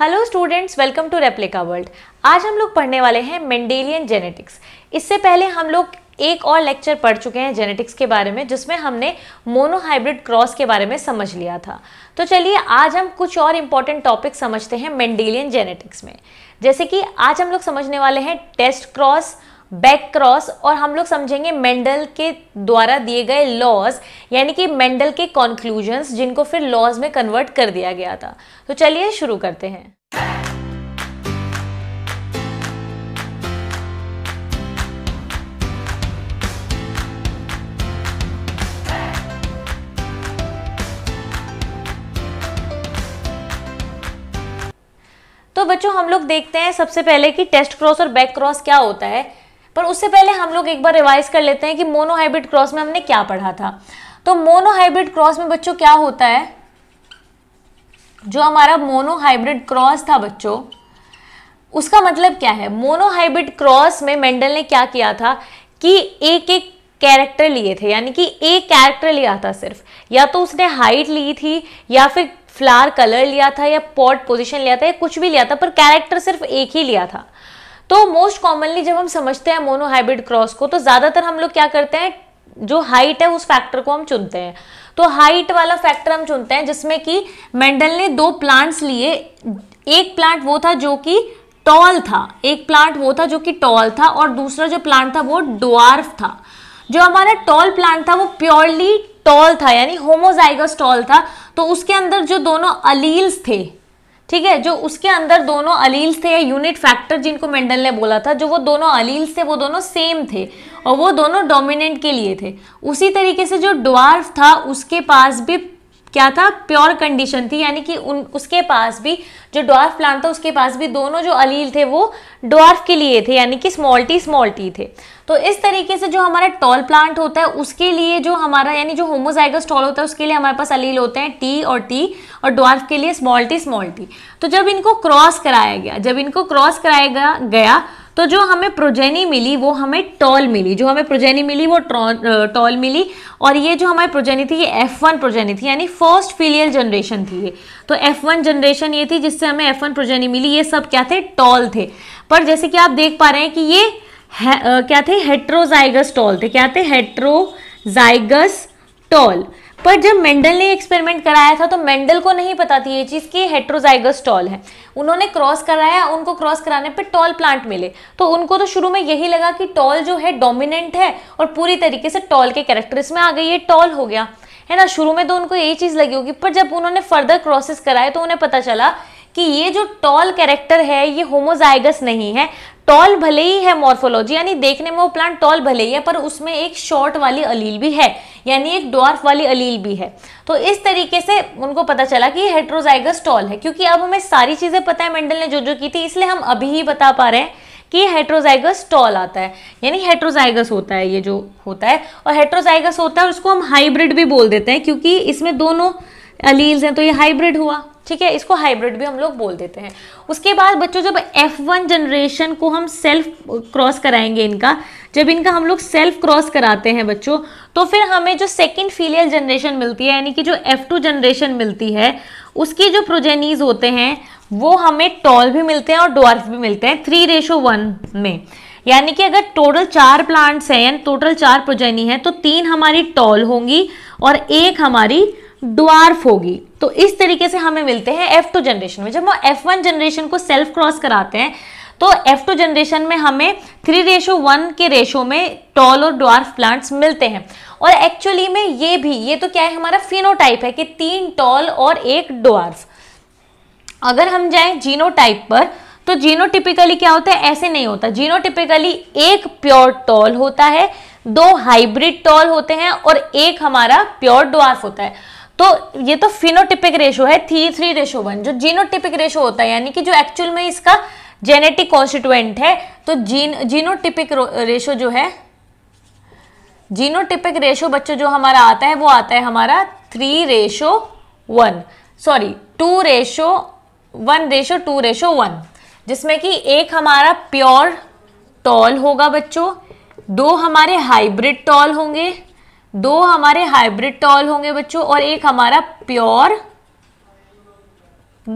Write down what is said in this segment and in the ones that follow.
hello students welcome to Replica World आज हम लोग पढ़ने वाले हैं मेंडेलियन जेनेटिक्स इससे पहले हम लोग एक और लेक्चर पढ़ चुके हैं जेनेटिक्स के बारे में जिसमें हमने मोनोहाइब्रिड क्रॉस के बारे में समझ लिया था तो चलिए आज हम कुछ और इम्पॉर्टेंट टॉपिक समझते हैं मेंडेलियन जेनेटिक्स में जैसे कि आज हम लोग समझने वाले हैं टेस्ट क्रॉस बैक क्रॉस और हम लोग समझेंगे मेंडल के द्वारा दिए गए लॉज यानी कि मेंडल के कॉन्क्लूजन्स जिनको फिर लॉज में कन्वर्ट कर दिया गया था तो चलिए शुरू करते हैं तो बच्चों हम लोग देखते हैं सबसे पहले कि टेस्ट क्रॉस और बैक क्रॉस क्या होता है पर उससे पहले हम लोग एक बार रिवाइज कर लेते हैं कि मोनोहाइब्रिड क्रॉस में हमने क्या पढ़ा था तो मोनोहाइब्रिड क्रॉस में बच्चों क्या होता है जो हमारा मोनोहाइब्रिड क्रॉस था बच्चों उसका मतलब क्या है मोनोहाइब्रिड क्रॉस में मेंडल ने क्या किया था कि एक एक कैरेक्टर लिए थे यानी कि एक कैरेक्टर लिया था सिर्फ या तो उसने हाइट ली थी या फिर फ्लावर कलर लिया था या पॉट पोजीशन लिया था या कुछ भी लिया था पर कैरेक्टर सिर्फ एक ही लिया था तो मोस्ट कॉमनली जब हम समझते हैं मोनोहाइब्रिड क्रॉस को तो ज़्यादातर हम लोग क्या करते हैं जो हाइट है उस फैक्टर को हम चुनते हैं तो हाइट वाला फैक्टर हम चुनते हैं जिसमें कि मेंडल ने दो प्लांट्स लिए एक प्लांट वो था जो कि टॉल था एक प्लांट वो था जो कि टॉल था और दूसरा जो प्लांट था वो डोआर्फ था जो हमारा टॉल प्लांट था वो प्योरली टॉल था यानी होमोजाइगस टॉल था तो उसके अंदर जो दोनों अलील्स थे ठीक है जो उसके अंदर दोनों अलील्स थे या यूनिट फैक्टर जिनको मेंडल ने बोला था जो वो दोनों अलील्स थे वो दोनों सेम थे और वो दोनों डोमिनेंट के लिए थे उसी तरीके से जो ड्वार्फ था उसके पास भी क्या था प्योर कंडीशन थी यानी कि उन उसके पास भी जो डॉर्फ प्लांट था उसके पास भी दोनों जो अलील थे वो डॉर्फ के लिए थे यानी कि स्मॉल टी स्मॉल टी थे तो इस तरीके से जो हमारा टॉल प्लांट होता है उसके लिए जो हमारा यानी जो होमोजाइगस टॉल होता है उसके लिए हमारे पास अलील होते हैं टी और टी और डॉर्फ के लिए स्मॉल टी स्मॉल टी तो जब इनको क्रॉस कराया गया जब इनको क्रॉस कराया गया तो जो हमें प्रोजेनी मिली वो हमें टॉल मिली जो हमें प्रोजेनी मिली वो टॉल मिली और ये जो हमारी प्रोजेनी थी ये एफ वन प्रोजेनी थी यानी फर्स्ट फीलियल जनरेशन थी ये तो एफ वन जनरेशन ये थी जिससे हमें एफ वन प्रोजेनी मिली ये सब क्या थे टॉल थे पर जैसे कि आप देख पा रहे हैं कि ये है, आ, क्या थे हेट्रोजाइगस टॉल थे क्या थे हेट्रोजाइगस टॉल पर जब मेंडल ने एक्सपेरिमेंट कराया था तो मेंडल को नहीं पता थी ये चीज़ कि हेट्रोजाइगस टॉल है उन्होंने क्रॉस कराया उनको क्रॉस कराने पर टॉल प्लांट मिले तो उनको तो शुरू में यही लगा कि टॉल जो है डोमिनेंट है और पूरी तरीके से टॉल के कैरेक्टर्स में आ गई है टॉल हो गया है ना शुरू में तो उनको यही चीज़ लगी होगी पर जब उन्होंने फर्दर क्रॉसेस कराए तो उन्हें पता चला कि ये जो टॉल कैरेक्टर है ये होमोजाइगस नहीं है टॉल भले ही है मॉर्फोलॉजी यानी देखने में वो प्लांट टॉल भले ही है पर उसमें एक शॉर्ट वाली अलील भी है यानी एक डॉर्फ वाली अलील भी है तो इस तरीके से उनको पता चला कि हेट्रोजाइगस टॉल है क्योंकि अब हमें सारी चीज़ें पता है मेंडल ने जो जो की थी इसलिए हम अभी ही बता पा रहे हैं कि हेट्रोजाइगस टॉल आता है यानी हेट्रोजाइगस होता है ये जो होता है और हेट्रोजाइगस होता है उसको हम हाइब्रिड भी बोल देते हैं क्योंकि इसमें दोनों अलील्स हैं तो ये हाइब्रिड हुआ ठीक है इसको हाइब्रिड भी हम लोग बोल देते हैं उसके बाद बच्चों जब F1 जनरेशन को हम सेल्फ क्रॉस कराएंगे इनका जब इनका हम लोग सेल्फ क्रॉस कराते हैं बच्चों तो फिर हमें जो सेकंड फीलियल जनरेशन मिलती है यानी कि जो एफ़ टू जनरेशन मिलती है उसकी जो प्रोजेनीज होते हैं वो हमें टॉल भी मिलते हैं और डॉर्फ भी मिलते हैं थ्री रेशो वन में यानी कि अगर टोटल चार प्लांट्स हैं यानी टोटल चार प्रोजेनी हैं तो तीन हमारी टॉल होंगी और एक हमारी ड्वार्फ होगी तो इस तरीके से हमें मिलते हैं एफ टू जनरेशन में जब हम एफ वन जनरेशन को सेल्फ क्रॉस कराते हैं तो एफ टू जनरेशन में हमें थ्री रेशो वन के रेशो में टॉल और ड्वार्फ प्लांट्स मिलते हैं और एक्चुअली में ये भी ये तो क्या है हमारा फिनोटाइप है कि तीन टॉल और एक ड्वार्फ अगर हम जाएं जीनोटाइप पर तो जीनोटिपिकली क्या होता है ऐसे नहीं होता जीनोटिपिकली एक प्योर टॉल होता है दो हाइब्रिड टॉल होते हैं और एक हमारा प्योर ड्वार्फ होता है तो ये तो फिनोटिपिक रेशो है थ्री थ्री रेशो वन जो जीनोटिपिक रेशो होता है यानी कि जो एक्चुअल में इसका जेनेटिक कॉन्स्टिट्यूएंट है तो जीन जीनोटिपिक रेशो जो है जीनोटिपिक रेशो बच्चों जो हमारा आता है वो आता है हमारा three ratio one sorry two ratio one ratio two ratio one जिसमें कि एक हमारा प्योर टॉल होगा बच्चों दो हमारे हाइब्रिड टॉल होंगे दो हमारे हाइब्रिड टॉल होंगे बच्चों और एक हमारा प्योर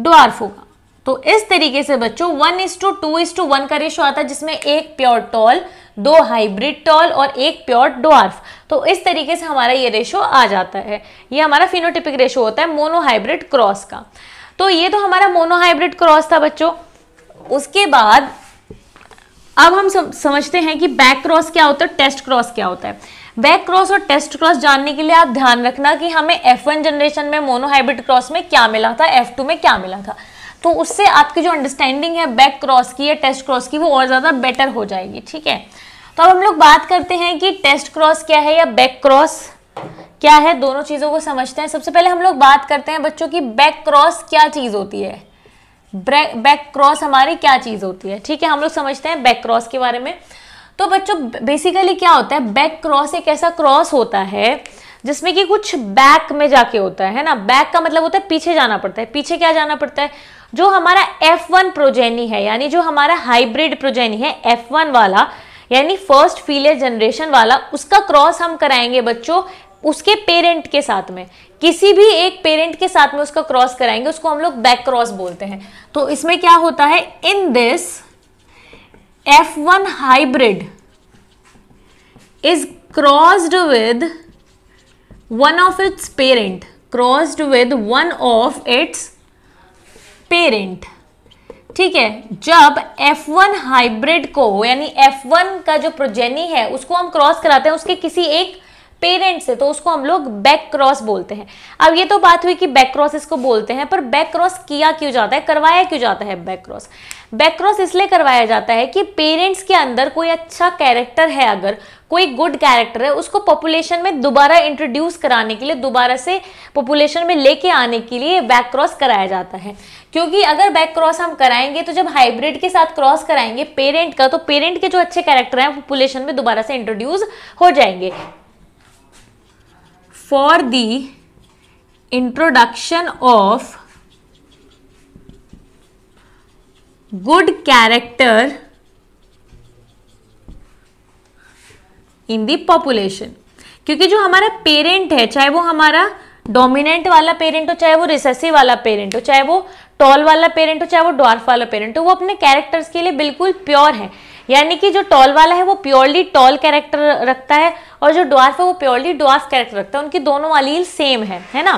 ड्वार्फ होगा तो इस तरीके से बच्चों one is to two is to one का रेशो आता है जिसमें एक प्योर टॉल दो हाइब्रिड टॉल और एक प्योर डॉर्फ तो इस तरीके से हमारा ये रेशो आ जाता है ये हमारा फिनोटिपिक रेशो होता है मोनोहाइब्रिड क्रॉस का तो ये तो हमारा मोनोहाइब्रिड क्रॉस था बच्चों उसके बाद अब हम समझते हैं कि बैक क्रॉस क्या होता है टेस्ट क्रॉस क्या होता है बैक क्रॉस और टेस्ट क्रॉस जानने के लिए आप ध्यान रखना कि हमें एफ वन जनरेशन में मोनोहाइब्रिड क्रॉस में क्या मिला था एफ टू में क्या मिला था तो उससे आपकी जो अंडरस्टैंडिंग है बैक क्रॉस की या टेस्ट क्रॉस की वो और ज़्यादा बेटर हो जाएगी ठीक है तो अब हम लोग बात करते हैं कि टेस्ट क्रॉस क्या है या बैक क्रॉस क्या है दोनों चीज़ों को समझते हैं सबसे पहले हम लोग बात करते हैं बच्चों की बैक क्रॉस क्या चीज़ होती है बैक क्रॉस हमारी क्या चीज़ होती है ठीक है हम लोग समझते हैं बैक क्रॉस के बारे में तो बच्चों बेसिकली क्या होता है बैक क्रॉस एक ऐसा क्रॉस होता है जिसमें कि कुछ बैक में जाके होता है ना बैक का मतलब होता है पीछे जाना पड़ता है पीछे क्या जाना पड़ता है जो हमारा F1 प्रोजेनी है यानी जो हमारा हाइब्रिड प्रोजेनी है F1 वाला यानी फर्स्ट फीलियर जनरेशन वाला उसका क्रॉस हम कराएंगे बच्चों उसके पेरेंट के साथ में किसी भी एक पेरेंट के साथ में उसका क्रॉस कराएंगे उसको हम लोग बैक क्रॉस बोलते हैं तो इसमें क्या होता है in this F1 hybrid is crossed with one of its parent crossed with one of its parent ठीक है जब F1 हाइब्रिड को यानी F1 का जो प्रोजेनी है उसको हम क्रॉस कराते हैं उसके किसी एक पेरेंट्स है तो उसको हम लोग बैक क्रॉस बोलते हैं अब ये तो बात हुई कि बैक क्रॉस इसको बोलते हैं पर बैक क्रॉस किया क्यों जाता है करवाया क्यों जाता है बैक क्रॉस बैक क्रॉस इसलिए करवाया जाता है कि पेरेंट्स के अंदर कोई अच्छा कैरेक्टर है अगर कोई गुड कैरेक्टर है उसको पॉपुलेशन में दोबारा इंट्रोड्यूस कराने के लिए दोबारा से पॉपुलेशन में लेके आने के लिए बैक क्रॉस कराया जाता है क्योंकि अगर बैक क्रॉस हम कराएंगे तो जब हाइब्रिड के साथ क्रॉस कराएंगे पेरेंट का तो पेरेंट के जो अच्छे कैरेक्टर हैं पॉपुलेशन में दोबारा से इंट्रोड्यूस हो जाएंगे for the introduction of good character in the population क्योंकि जो हमारा पेरेंट है चाहे वो हमारा डोमिनेंट वाला पेरेंट हो चाहे वो रिसेसिव वाला पेरेंट हो चाहे वो टॉल वाला पेरेंट हो चाहे वो डॉर्फ वाला पेरेंट हो वो अपने कैरेक्टर्स के लिए बिल्कुल प्योर है यानी कि जो टॉल वाला है वो प्योरली टॉल कैरेक्टर रखता है और जो डॉर्फ है वो प्योरली डॉर्फ कैरेक्टर रखता है उनकी दोनों अलील सेम है है ना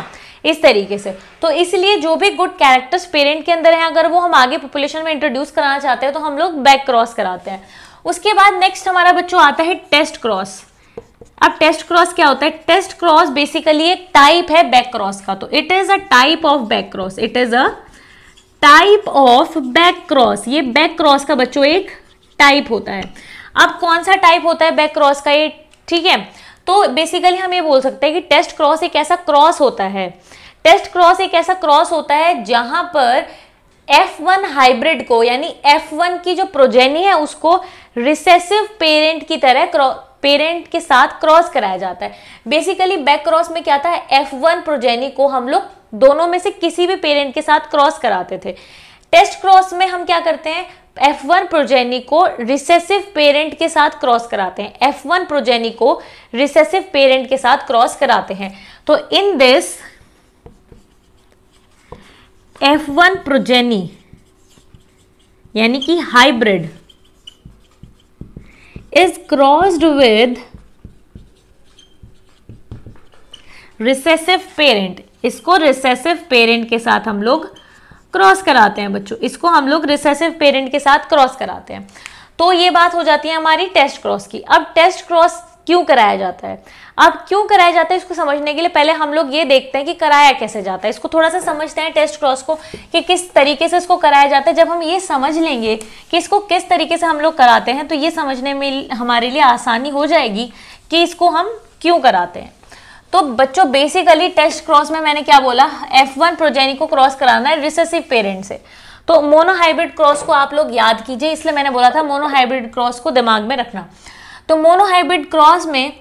इस तरीके से तो इसलिए जो भी गुड कैरेक्टर्स पेरेंट के अंदर हैं अगर वो हम आगे पॉपुलेशन में इंट्रोड्यूस कराना चाहते हैं तो हम लोग बैक क्रॉस कराते हैं उसके बाद नेक्स्ट हमारा बच्चों आता है टेस्ट क्रॉस अब टेस्ट क्रॉस क्या होता है टेस्ट क्रॉस बेसिकली एक टाइप है बैक क्रॉस का तो it is a type of back cross it is a type of back cross ये बैक क्रॉस का बच्चों एक टाइप होता है अब कौन सा टाइप होता है बैक क्रॉस का ये ठीक है तो बेसिकली हम ये बोल सकते हैं कि टेस्ट क्रॉस एक ऐसा क्रॉस होता है टेस्ट क्रॉस एक ऐसा क्रॉस होता है जहां पर F1 हाइब्रिड को यानी F1 की जो प्रोजेनी है उसको रिसेसिव पेरेंट की तरह पेरेंट के साथ क्रॉस कराया जाता है बेसिकली बैक क्रॉस में क्या था F1 प्रोजेनी को हम लोग दोनों में से किसी भी पेरेंट के साथ क्रॉस कराते थे टेस्ट क्रॉस में हम क्या करते हैं एफ वन प्रोजेनी को रिसेसिव पेरेंट के साथ क्रॉस कराते हैं एफ वन प्रोजेनी को रिसेसिव पेरेंट के साथ क्रॉस कराते हैं तो in this F one progeny यानी कि hybrid is crossed with recessive parent इसको रिसेसिव पेरेंट के साथ हम लोग क्रॉस कराते हैं बच्चों इसको हम लोग रिसेसिव पेरेंट के साथ क्रॉस कराते हैं तो ये बात हो जाती है हमारी टेस्ट क्रॉस की अब टेस्ट क्रॉस क्यों कराया जाता है अब क्यों कराया जाता है इसको समझने के लिए पहले हम लोग ये देखते हैं कि कराया कैसे जाता है इसको थोड़ा सा समझते हैं टेस्ट क्रॉस को कि किस तरीके से इसको कराया जाता है जब हम ये समझ लेंगे कि इसको किस तरीके से हम लोग कराते हैं तो ये समझने में हमारे लिए आसानी हो जाएगी कि इसको हम क्यों कराते हैं तो बच्चों बेसिकली टेस्ट क्रॉस में मैंने क्या बोला एफ वन प्रोजेनी को क्रॉस कराना है रिसेसिव पेरेंट से तो मोनोहाइब्रिड क्रॉस को आप लोग याद कीजिए इसलिए मैंने बोला था मोनोहाइब्रिड क्रॉस को दिमाग में रखना तो मोनोहाइब्रिड क्रॉस में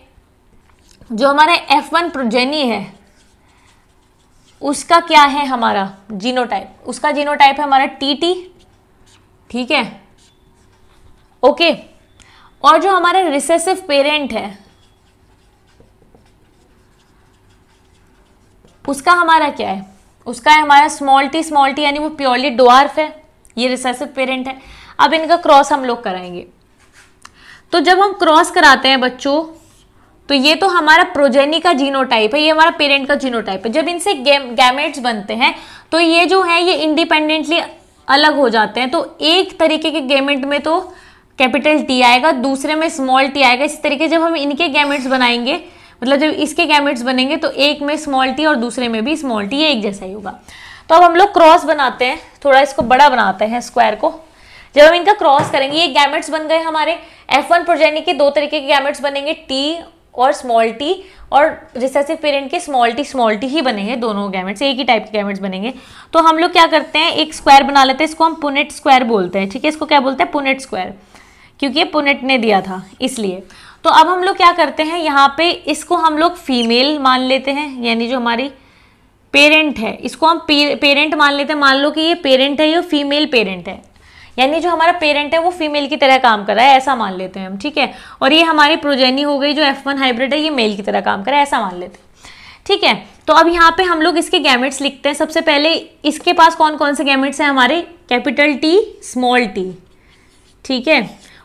जो हमारे एफ वन प्रोजेनी है उसका क्या है हमारा जीनोटाइप उसका जीनोटाइप है हमारा टी टी ठीक है ओके और जो हमारे रिसेसिव पेरेंट है उसका हमारा क्या है उसका है हमारा स्मॉल टी स्मॉल टी यानी वो प्योरली डोआर्फ है ये रिसेसिव पेरेंट है अब इनका क्रॉस हम लोग कराएंगे तो जब हम क्रॉस कराते हैं बच्चों तो ये तो हमारा प्रोजेनी का जीनोटाइप है ये हमारा पेरेंट का जीनोटाइप है जब इनसे गैमेट्स बनते हैं तो ये जो है ये इंडिपेंडेंटली अलग हो जाते हैं तो एक तरीके के गेमेंट में तो कैपिटल टी आएगा दूसरे में स्मॉल टी आएगा इस तरीके जब हम इनके गैमेट्स बनाएंगे मतलब जब इसके गैमेट्स बनेंगे तो एक में स्मॉल टी और दूसरे में भी स्मॉल टी एक जैसा ही होगा तो अब हम लोग क्रॉस बनाते हैं थोड़ा इसको बड़ा बनाते हैं स्क्वायर को जब हम इनका क्रॉस करेंगे ये गैमेट्स बन गए हमारे एफ वन प्रोजेनिक के दो तरीके के गैमेट्स बनेंगे टी और स्मॉल टी और रिसेसिव पेरेंट के स्मॉल टी स्मॉल टी ही बने हैं दोनों गैमेट्स एक ही टाइप के गैमेट्स बनेंगे तो हम लोग क्या करते हैं एक स्क्वायर बना लेते हैं इसको हम पुनेट स्क्वायर बोलते हैं ठीक है इसको क्या बोलते हैं पुनेट स्क्वायर क्योंकि ये पुनेट ने दिया था इसलिए तो अब हम लोग क्या करते हैं यहाँ पे इसको हम लोग फीमेल मान लेते हैं यानी जो हमारी पेरेंट है इसको हम पे, पेरेंट मान लेते हैं मान लो कि ये पेरेंट है ये फीमेल पेरेंट है यानी जो हमारा पेरेंट है वो फीमेल की तरह काम कर रहा है ऐसा मान लेते हैं हम ठीक है और ये हमारी प्रोजेनी हो गई जो एफ वन हाइब्रिड है ये मेल की तरह काम कर रहा है ऐसा मान लेते हैं ठीक है तो अब यहाँ पे हम लोग इसके गैमेट्स लिखते हैं सबसे पहले इसके पास कौन कौन से गैमेट्स हैं हमारे कैपिटल टी स्मॉल टी ठीक है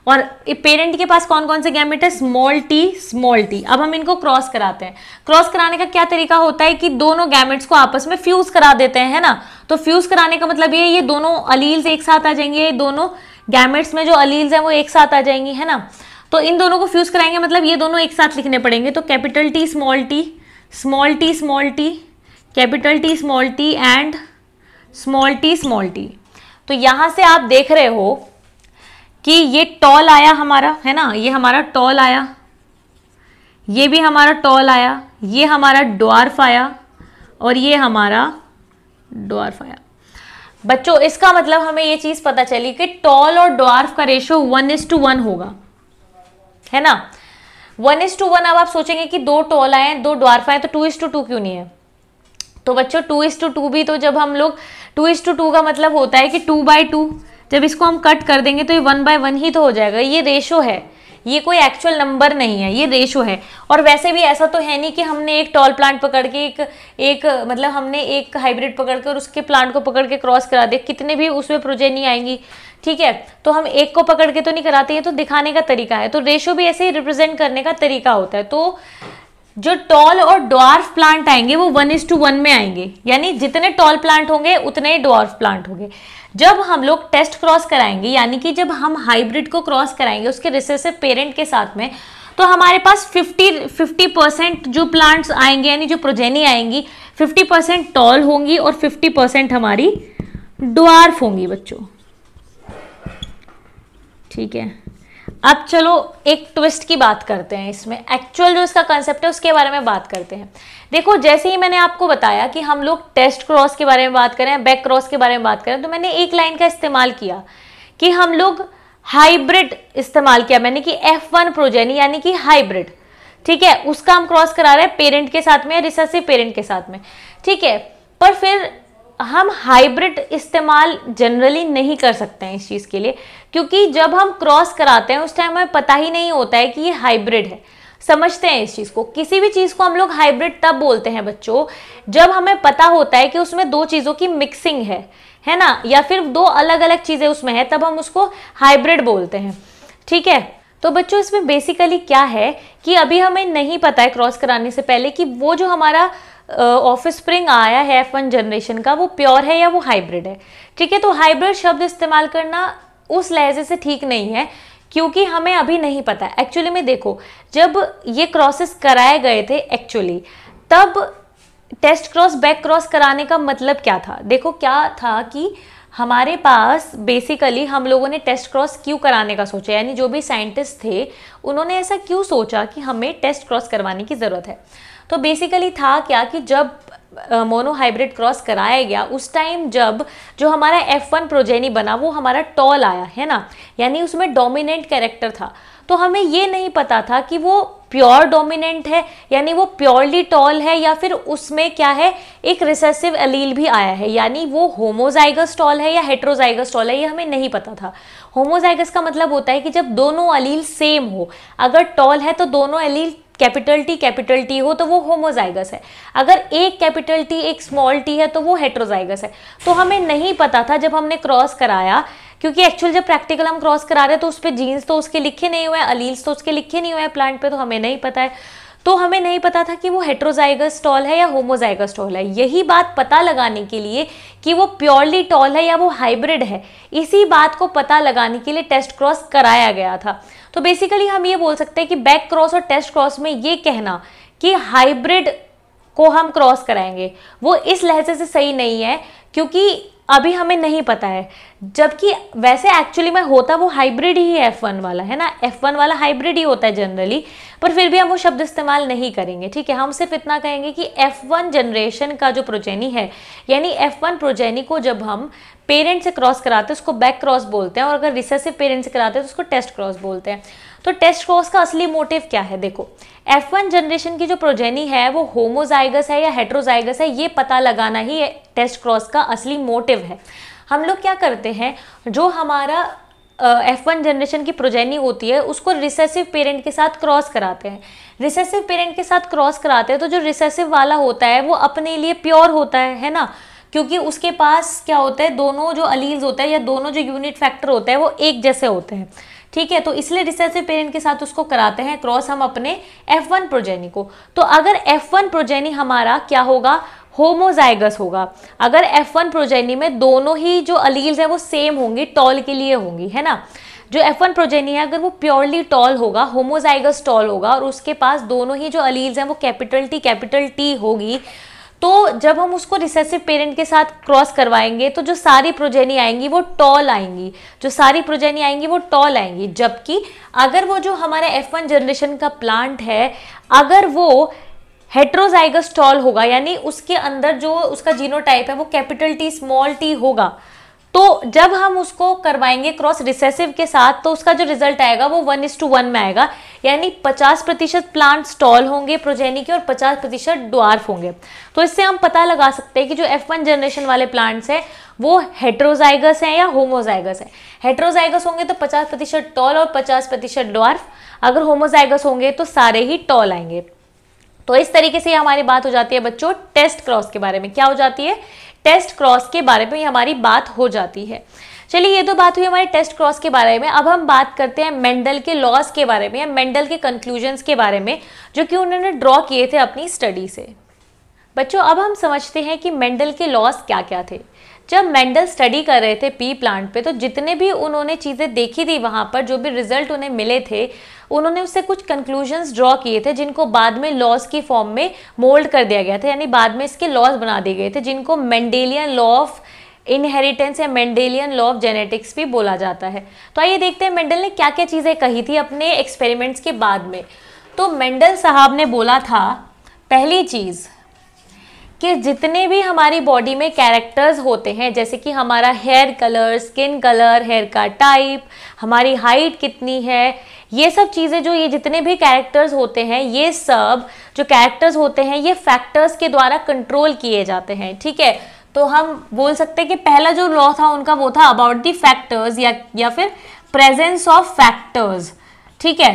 और पेरेंट के पास कौन कौन से गैमेट है स्मॉल टी स्मॉल टी अब हम इनको क्रॉस कराते हैं क्रॉस कराने का क्या तरीका होता है कि दोनों गैमेट्स को आपस में फ्यूज करा देते हैं है ना तो फ्यूज कराने का मतलब ये ये दोनों अलील्स एक साथ आ जाएंगे दोनों गैमेट्स में जो अलील्स हैं वो एक साथ आ जाएंगी है ना तो इन दोनों को फ्यूज कराएंगे मतलब ये दोनों एक साथ लिखने पड़ेंगे तो capital T small T small T small T capital T small T and small T small T तो यहाँ से आप देख रहे हो कि ये टॉल आया हमारा है ना ये हमारा टॉल आया ये भी हमारा टॉल आया ये हमारा डॉर्फ आया और ये हमारा डॉर्फ आया बच्चों इसका मतलब हमें ये चीज़ पता चली कि टॉल और डॉर्फ का ratio one is to one होगा है ना वन इज टू वन अब आप सोचेंगे कि दो टॉल आए दो डॉर्फ आए तो टू इज टू टू क्यों नहीं है तो बच्चों टू इज टू टू भी तो जब हम लोग टू इज टू टू का मतलब होता है कि टू बाई टू जब इसको हम कट कर देंगे तो ये वन बाय वन ही तो हो जाएगा ये रेशो है ये कोई एक्चुअल नंबर नहीं है ये रेशो है और वैसे भी ऐसा तो है नहीं कि हमने एक टॉल प्लांट पकड़ के एक एक मतलब हमने एक हाइब्रिड पकड़ के और उसके प्लांट को पकड़ के क्रॉस करा दे कितने भी उसमें नहीं आएंगी ठीक है तो हम एक को पकड़ के तो नहीं कराते हैं तो दिखाने का तरीका है तो रेशो भी ऐसे ही रिप्रेजेंट करने का तरीका होता है तो जो टॉल और डॉर्फ प्लांट आएंगे वो वन इज टू वन में आएंगे यानी जितने टॉल प्लांट होंगे उतने ही डॉर्फ प्लांट होंगे जब हम लोग टेस्ट क्रॉस कराएंगे यानी कि जब हम हाइब्रिड को क्रॉस कराएंगे उसके रिसेसिव पेरेंट के साथ में तो हमारे पास 50 50 परसेंट जो प्लांट्स आएंगे यानी जो प्रोजेनी आएंगी 50 परसेंट टॉल होंगी और 50 परसेंट हमारी डुआर्फ होंगी बच्चों ठीक है अब चलो एक ट्विस्ट की बात करते हैं इसमें एक्चुअल जो इसका कंसेप्ट है उसके बारे में बात करते हैं देखो जैसे ही मैंने आपको बताया कि हम लोग टेस्ट क्रॉस के बारे में बात करें बैक क्रॉस के बारे में बात करें तो मैंने एक लाइन का इस्तेमाल किया कि हम लोग हाइब्रिड इस्तेमाल किया मैंने कि एफ वन प्रोजेनी यानी कि हाइब्रिड ठीक है उसका हम क्रॉस करा रहे हैं पेरेंट के साथ में या रिसर्सिव पेरेंट के साथ में ठीक है पर फिर हम हाइब्रिड इस्तेमाल जनरली नहीं कर सकते हैं इस चीज़ के लिए क्योंकि जब हम क्रॉस कराते हैं उस टाइम हमें पता ही नहीं होता है कि ये हाइब्रिड है समझते हैं इस चीज़ को किसी भी चीज़ को हम लोग हाइब्रिड तब बोलते हैं बच्चों जब हमें पता होता है कि उसमें दो चीज़ों की मिक्सिंग है है ना या फिर दो अलग अलग चीज़ें उसमें है तब हम उसको हाइब्रिड बोलते हैं ठीक है तो बच्चों इसमें बेसिकली क्या है कि अभी हमें नहीं पता है क्रॉस कराने से पहले कि वो जो हमारा ऑफिस uh, स्प्रिंग आया है एफ वन जनरेशन का वो प्योर है या वो हाइब्रिड है ठीक है तो हाइब्रिड शब्द इस्तेमाल करना उस लहजे से ठीक नहीं है क्योंकि हमें अभी नहीं पता एक्चुअली में देखो जब ये क्रॉसेस कराए गए थे एक्चुअली तब टेस्ट क्रॉस बैक क्रॉस कराने का मतलब क्या था देखो क्या था कि हमारे पास बेसिकली हम लोगों ने टेस्ट क्रॉस क्यों कराने का सोचा यानी जो भी साइंटिस्ट थे उन्होंने ऐसा क्यों सोचा कि हमें टेस्ट क्रॉस करवाने की ज़रूरत है तो बेसिकली था क्या कि जब मोनोहाइब्रिड क्रॉस कराया गया उस टाइम जब जो हमारा एफ वन प्रोजेनी बना वो हमारा टॉल आया है ना यानी उसमें डोमिनेंट कैरेक्टर था तो हमें ये नहीं पता था कि वो प्योर डोमिनेंट है यानी वो प्योरली टॉल है या फिर उसमें क्या है एक रिसेसिव अलील भी आया है यानी वो होमोजाइगस टॉल है या हेट्रोजाइगस टॉल है ये हमें नहीं पता था होमोजाइगस का मतलब होता है कि जब दोनों अलील सेम हो अगर टॉल है तो दोनों allele capital T capital T हो तो वो होमोजाइगस है अगर एक कैपिटल टी एक स्मॉल टी है तो वो हेट्रोजाइगस है तो हमें नहीं पता था जब हमने क्रॉस कराया क्योंकि एक्चुअल जब प्रैक्टिकल हम क्रॉस करा रहे तो उस पर जीन्स तो उसके लिखे नहीं हुए हैं अलील्स तो उसके लिखे नहीं हुए हैं प्लांट पे तो हमें नहीं पता है तो हमें नहीं पता था कि वो हेट्रोजाइगस टॉल है या होमोजाइगस टॉल है यही बात पता लगाने के लिए कि वो प्योरली टॉल है या वो हाइब्रिड है इसी बात को पता लगाने के लिए टेस्ट क्रॉस कराया गया था तो बेसिकली हम ये बोल सकते हैं कि बैक क्रॉस और टेस्ट क्रॉस में ये कहना कि हाइब्रिड को हम क्रॉस कराएंगे वो इस लहजे से सही नहीं है क्योंकि अभी हमें नहीं पता है जबकि वैसे एक्चुअली में होता वो हाइब्रिड ही एफ वन वाला है ना एफ वन वाला हाइब्रिड ही होता है जनरली पर फिर भी हम वो शब्द इस्तेमाल नहीं करेंगे ठीक है हम सिर्फ इतना कहेंगे कि एफ वन जनरेशन का जो प्रोजेनी है यानी एफ वन प्रोजेनी को जब हम पेरेंट से क्रॉस कराते हैं उसको बैक क्रॉस बोलते हैं और अगर रिसेसिव पेरेंट से कराते हैं तो उसको टेस्ट क्रॉस बोलते हैं तो टेस्ट क्रॉस का असली मोटिव क्या है देखो एफ वन जनरेशन की जो प्रोजेनी है वो होमोजाइगस है या हेट्रोजाइगस है ये पता लगाना ही टेस्ट क्रॉस का असली मोटिव है हम लोग क्या करते हैं जो हमारा एफ वन जनरेशन की प्रोजेनी होती है उसको रिसेसिव पेरेंट के साथ क्रॉस कराते हैं रिसेसिव पेरेंट के साथ क्रॉस कराते हैं तो जो रिसेसिव वाला होता है वो अपने लिए प्योर होता है है ना क्योंकि उसके पास क्या होता है दोनों जो अलील्स होता है या दोनों जो यूनिट फैक्टर होता है वो एक जैसे होते हैं ठीक है तो इसलिए रिसेसिव पेरेंट के साथ उसको कराते हैं क्रॉस हम अपने एफ वन प्रोजेनी को तो अगर एफ वन प्रोजेनी हमारा क्या होगा होमोजाइगस होगा अगर एफ वन प्रोजेनी में दोनों ही जो अलील्स हैं वो सेम होंगी टॉल के लिए होंगी है ना जो एफ वन प्रोजेनी है अगर वो प्योरली टॉल होगा होमोजाइगस टॉल होगा और उसके पास दोनों ही जो अलील्स हैं वो कैपिटल टी कैपिटल टी होगी तो जब हम उसको रिसेसिव पेरेंट के साथ क्रॉस करवाएंगे तो जो सारी प्रोजेनी आएंगी वो टॉल आएंगी जो सारी प्रोजेनी आएंगी वो टॉल आएंगी जबकि अगर वो जो हमारा एफ वन जनरेशन का प्लांट है अगर वो हेट्रोजाइगस टॉल होगा यानी उसके अंदर जो उसका जीनोटाइप है वो कैपिटल टी स्मॉल टी होगा तो जब हम उसको करवाएंगे क्रॉस रिसेसिव के साथ तो उसका जो रिजल्ट आएगा वो वन इज टू वन में आएगा यानी 50 प्रतिशत प्लांट स्टॉल होंगे प्रोजेनी के और 50 प्रतिशत डुआर्फ होंगे तो इससे हम पता लगा सकते हैं कि जो F1 जनरेशन वाले प्लांट्स हैं वो हेट्रोजाइगस हैं या होमोजाइगस हैं हेट्रोजाइगस होंगे तो 50 प्रतिशत टॉल और 50 प्रतिशत डॉर्फ अगर होमोजाइगस होंगे तो सारे ही टॉल आएंगे तो इस तरीके से हमारी बात हो जाती है बच्चों टेस्ट क्रॉस के बारे में क्या हो जाती है टेस्ट क्रॉस के बारे में हमारी बात हो जाती है चलिए ये तो बात हुई हमारे टेस्ट क्रॉस के बारे में अब हम बात करते हैं मेंडल के लॉस के बारे में या मेंडल के कंक्लूजन्स के बारे में जो कि उन्होंने ड्रॉ किए थे अपनी स्टडी से बच्चों अब हम समझते हैं कि मेंडल के लॉस क्या क्या थे जब मेंडल स्टडी कर रहे थे पी प्लांट पे तो जितने भी उन्होंने चीज़ें देखी थी वहाँ पर जो भी रिजल्ट उन्हें मिले थे उन्होंने उससे कुछ कंक्लूजन्स ड्रॉ किए थे जिनको बाद में लॉज की फॉर्म में मोल्ड कर दिया गया था यानी बाद में इसके लॉज बना दिए गए थे जिनको मेंडेलियन लॉ ऑफ इनहेरिटेंस या मेंडेलियन लॉ ऑफ जेनेटिक्स भी बोला जाता है तो आइए देखते हैं मेंडल ने क्या क्या चीज़ें कही थी अपने एक्सपेरिमेंट्स के बाद में तो मेंडल साहब ने बोला था पहली चीज़ कि जितने भी हमारी बॉडी में कैरेक्टर्स होते हैं जैसे कि हमारा hair colour skin colour hair का टाइप हमारी हाइट कितनी है ये सब चीज़ें जो ये जितने भी कैरेक्टर्स होते हैं ये सब जो कैरेक्टर्स होते हैं ये फैक्टर्स के द्वारा कंट्रोल किए जाते हैं ठीक है तो हम बोल सकते हैं कि पहला जो लॉ था उनका वो था अबाउट दी फैक्टर्स या या फिर प्रेजेंस ऑफ फैक्टर्स ठीक है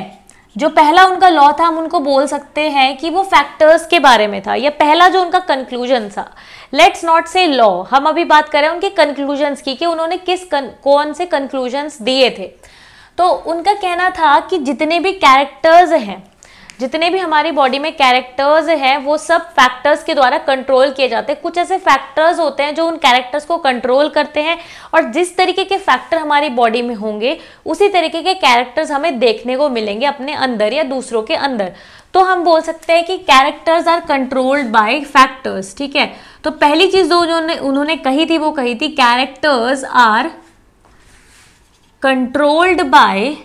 जो पहला उनका लॉ था हम उनको बोल सकते हैं कि वो फैक्टर्स के बारे में था या पहला जो उनका कंक्लूजन था लेट्स नॉट से लॉ हम अभी बात कर रहे हैं उनके कंक्लूजन्स की कि उन्होंने किस कौन से कंक्लूजन्स दिए थे तो उनका कहना था कि जितने भी कैरेक्टर्स हैं जितने भी हमारी बॉडी में कैरेक्टर्स हैं वो सब फैक्टर्स के द्वारा कंट्रोल किए जाते हैं कुछ ऐसे फैक्टर्स होते हैं जो उन कैरेक्टर्स को कंट्रोल करते हैं और जिस तरीके के फैक्टर हमारी बॉडी में होंगे उसी तरीके के कैरेक्टर्स हमें देखने को मिलेंगे अपने अंदर या दूसरों के अंदर तो हम बोल सकते हैं कि characters are controlled by factors ठीक है तो पहली चीज जो उन्होंने उन्होंने कही थी वो कही थी characters are controlled by